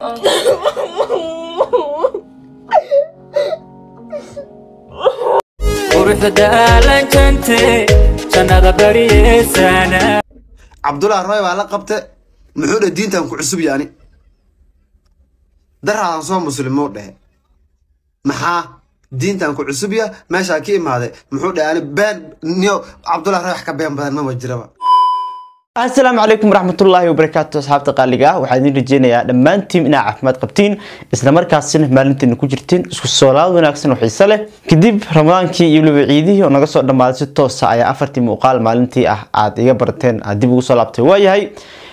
cabdulah roy baa la qabte muxuu dhe diintan ku cusub yaani daraadan soo muslimuu dhehe maxaa diintan ku cusub ya meeshaa ka imaade muxuu dhe ani been niyo cabdulah roy wax ka been badan mama jiraba asalaamu calaykum waraxmatullaahi wabarakaatu asxaabta qaaliga ah waxaan idiin rajeynayaa dhammaantiin inaad caafimaad qabtiin isla markaasina maalinteena ku jirtiin isku soolaad wanaagsan oo xiise leh kadib ramadaankii iyo weliba ciidihii oo naga soo dhammaaday si toosa ah ayaa afartii muuqaal maalintii ah aad iga barateen aad dib ugu soo laabtay waayahay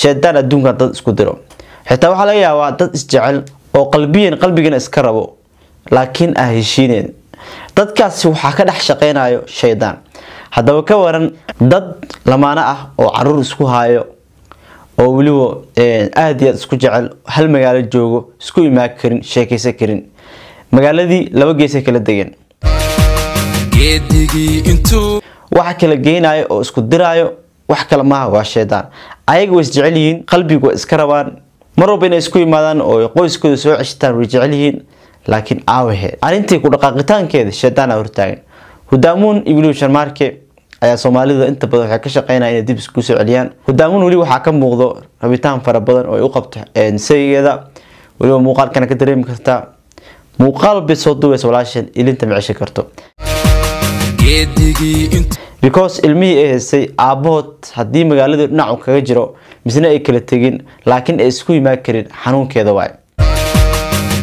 shaydaan adduunkan dad isku diro xitaa waxaa laga yaabaa dad isjecel oo qalbiyan qalbigana iska rabo laakiin ah heshiineen dadkaasi waxaa ka dhex shaqaynayo shaydaan haddaba ka waran dad lamaano ah oo caruur isku haayo oo weliba aada iyo aad isku jecel hal magaalo joogo isku imaan karin sheekaysan karin magaaladii laba geesa kala degan waxaa kala geynaayo oo isku diraayo wax kale maaha waa shaydaan ayaga way isjecel yihiin qalbigu waa iska rabaan mar walba inay isku yimaadaan oo qoyskooda soo ceshtaan way jecel yihiin laakiin aawaheed arrintii ku dhaqaaqitaankeeda shaydaana hortaagan hudaamuun ibliw sharmaarke ayaa soomaalida inta badan waxay ka shaqeynaa inay dib isku soo celiyaan hudaamuun weli waxaa ka muuqdo rabitaan fara badan oo ay u qabto sayigeeda weliba muuqaalkana ka dareemi kartaa muuqaal bay soo duubaysa walaasheen ilinta micesha karto because ilmihii ay haysay aabbahood haddii magaaladu dhinacu kaga jiro misna ay kala tegin laakiin ay isku imaan karin xanuunkeeda waay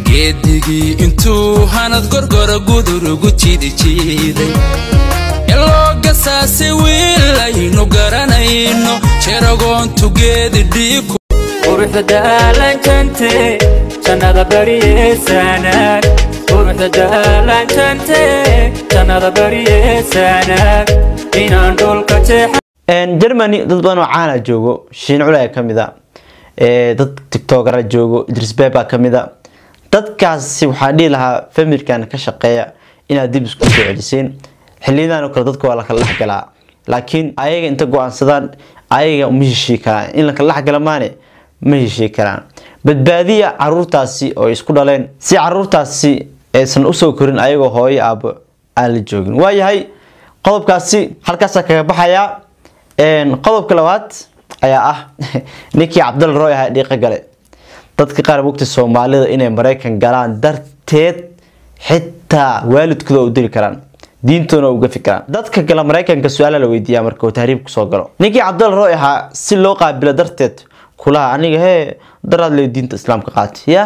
geedigii intuu hanad gorgora gudur ugu jiidijiiday eloogasaase wiil aynu garanayno jeragoontu geedi dhiiku quruxda daalanjante jannada bariyeysaanaag quruxda daalanjante jannada bariyeysaanaag jermany dad badan oo caana ah joogo shiin culaa kamida dad tictogara joogo idrisbeba kamida dadkaasi waxaa dhihi lahaa famirkan ka shaqeeya inaad dib isku soo celisiin xiliyadan oo kale dadka waa lakala dhexgalaa laakiin ayaga inta go-aansadaan ayaga ma heshii karaan in lakala dhexgala maane ma heshii karaan badbaadiya caruurtaasi oo isku dhaleen si caruurtaasi aysan usoo korin ayagoo hooyo aabo aan la joogin waayahay qodobkaasi halkaasa kaga baxayaa qodobka labaad ayaa ah ninkii cabdal roy ahaa dhiiqo gale dadka qaar wogta soomaalida inay maraykan galaan darteed xitaa waalidkooda u diri karaan diintoona uga fikiraan dadka gala maraykanka su-aala la weydiiyaa marka uu tahriib kusoo galo ninkii cabdal roy ahaa si loo qaabilo darteed kulaha aniga hee daraad le diinta islaamka qaata ya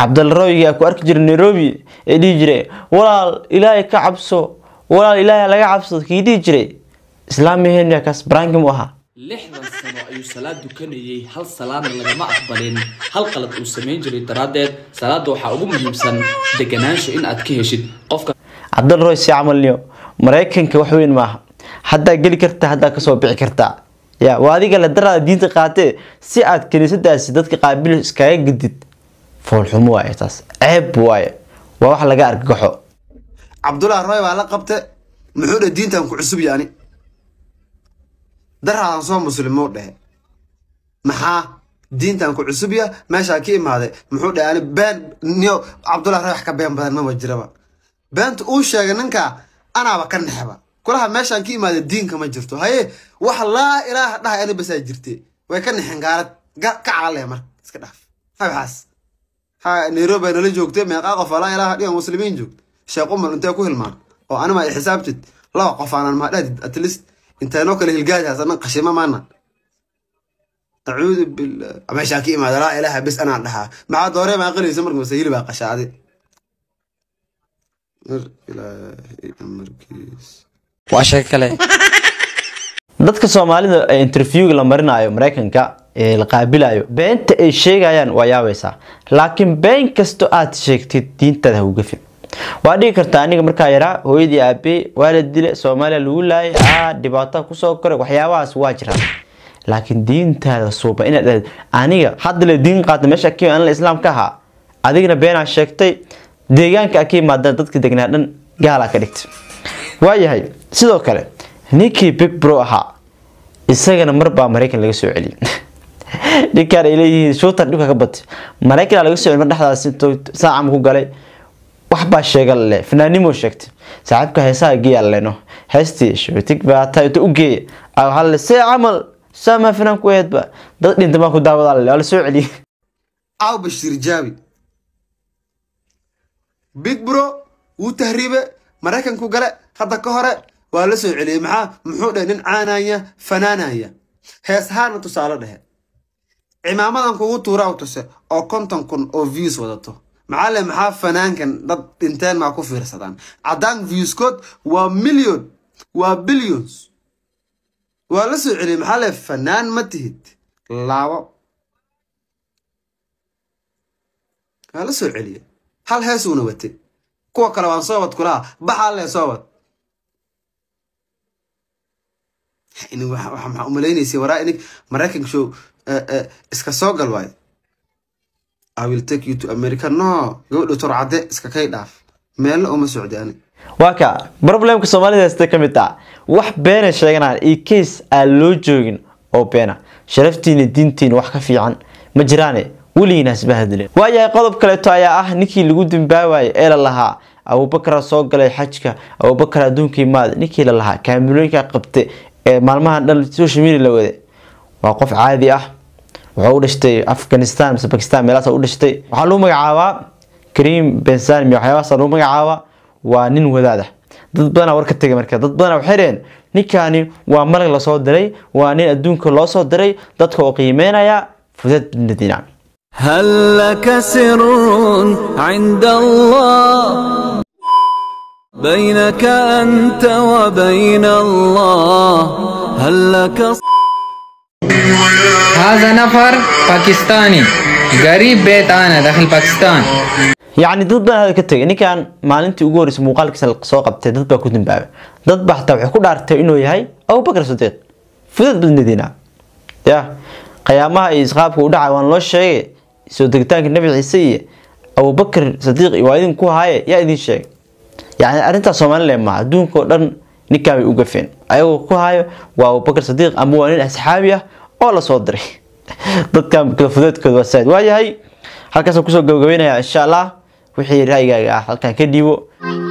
cabdal royga ku arki jira nairobi ee dhihi jire walaal ilaahay ka cabso walaal ilaahay laga cabsado kii dhihi jiray islaamihenkas brankim u ahaa lixdan sano ayuu salaad dukanayey hal salaadna lagama aqbalin hal qalad uu samayn jiray daraaddeed salaada waxaa ugu muhiimsan deganaansha in aad ka heshid qofka cabdal roy si camalniyo maraykanka wax weyn maaha haddaa geli kartaa haddaa kasoo bixi kartaa yaa waa adiga la daraada diinta qaatee si aad kaniisadaasi dadka qaabil iskaaga gedid foolxumo waaye taas ceeb waaye waa wax laga argagaxo cabdullahi roy baa la qabte muxuu dhe diintan ku cusub yaani daraadan soo muslimuu dhehe maxaa diintan ku cusub ya meeshaa ka imaaday muxuu dheh ani been niyo cabdullahi roy wax ka been badan mama jiraba beenta uu sheegay ninkaa anaaba ka nexba kulaha meeshaan ka imaada diinka ma jirto haye wax laa ilaaha dhahay ani jirte way ka nexeen gaalad ka calalee marka iska dhaaf ha ha nairobi nala joogte meeqaa qof alaa ilaaha dhigan muslimiin joogta sheekh umar intee ku hilmaan oo anima ay xisaabtid laba qof aanan maadhaadid at least inteenoo kale hilgaadihaas annan ah, qashima maana acuudu billah meeshaa ka imaada laa ilaaha bes anaan dhahaa maxaa dooree baa qalaysa marka mase hilibaa qashaade waa sheeko kale dadka soomaalida ee interviewga la marinaayo maraykanka ee la qaabilayo beenta ay sheegayaan waa yaabaysaa laakiin been kasto aad sheegtid diintaada ha u gefin waa dhigi kartaa aniga markaa yaraa hooyadii aabe waala dile soomaaliya lagu laayay aa dhibaato kusoo koray waxyaabahaas waa jira laakiin diintaada suuba inaad aniga haddale diin qaata meesha kii anla islaam ka ahaa adigna beenaa sheegtay deegaanka ka yimaadaan dadka degnaa dhan gaalaa ka dhigtay waayahay sidoo kale ninkii big bro ahaa isagana marbaa maraykan laga soo celiyay ninkaan ay leeyihiin shuutar dhibka ka batay maraykanaa laga soo celi mar dhexdaas saacam ku galay waxbaa sheegan le fanaanimo sheegtay saaxiibka heesaha geeya leno heestii shootig baa taayto u geeya halle see camal saamaa finaan ku aheed dad dhinta baa ku daawadaa le waa la soo celiyey caaw bashiir jaabi big bro wuu tahriibe maraykanku gale hadda ka hore waa la soo celiyey maxaa muxuu dhehe nin caanaya fanaanaya heesahaana tusaale dhehe cimaamadan kugu tuuraw tuse oo konton kun oo views wadato macalin maxaa fanaankan dad dhinteen maa ku fiirsadaan caddaan viuskood waa million waa billions waa la soo celiyey maxaa le fanaan ma tihid laawo waa la soo celiye hal heesuuna wate kuwa kale waan soo wad kulaha baxaa le soo wad waxaa umalaynaysa waraa inig maraykanka show eh, eh, iska soo gal waayo waa ka problemka soomaalida hayste ka mid ah wax beena sheeganaan ah, iyo keys aan loo joogin oo beena ah. sharaftiina diintiina wax ka fiican ma jiraane weligiina waayahay qodob kaleeto ayaa ah ninkii lagu dambaawaayay ee la lahaa abubakara soo galay xajka abubakar adduunkii maad ninkii la lahaa kaamilooyinka qabte ee maalmahan dhan social media la wade waa qof caadi ah wuxuu u dhashtay afghanistan mise bakistan meelaasa u dhashtay waxaa lagu magacaabaa karim bensan waxyaabahaasa lagu magacaaba waa nin wadaada ah. dad badanaa war ka tegay marka dad badanaa waxay dhaheen ninkani waa malag lasoo diray waa nin adduunka loo soo diray dadka oo qiimeynaya fudad bn dinar هل لك سر عند الله بينك أنت وبين الله هذا نفر باكستاني قريب بيت أنا داخل باكستان yacni dad baan hada ka tegay ninkan maalintii ugu horreysay muuqaalkiisa soo qabtay dad baa ku dambaabay dad baa xataa waxay ku dhaartay inuu yahay abubakar sadeeq fudad badnadiina ya qiyaamaha iyo isqaabka u dhacay waan loo sheegay soo degitaanka nabi ciise iyo abubakar sadiiq iyo waa idin ku haaye yaa idin sheegay yacni arrintaas somaliland maaha adduunka oo dhan ninkaan bay u gafeen ayagoo ku haayo waa abubakar oo lasoo diray dadkan kalafudoodkooda waa saaid waayahay halkaasaan kusoo gabagabaynayaa insha allah wixii raayigaaga ah halkaan ka dhiibo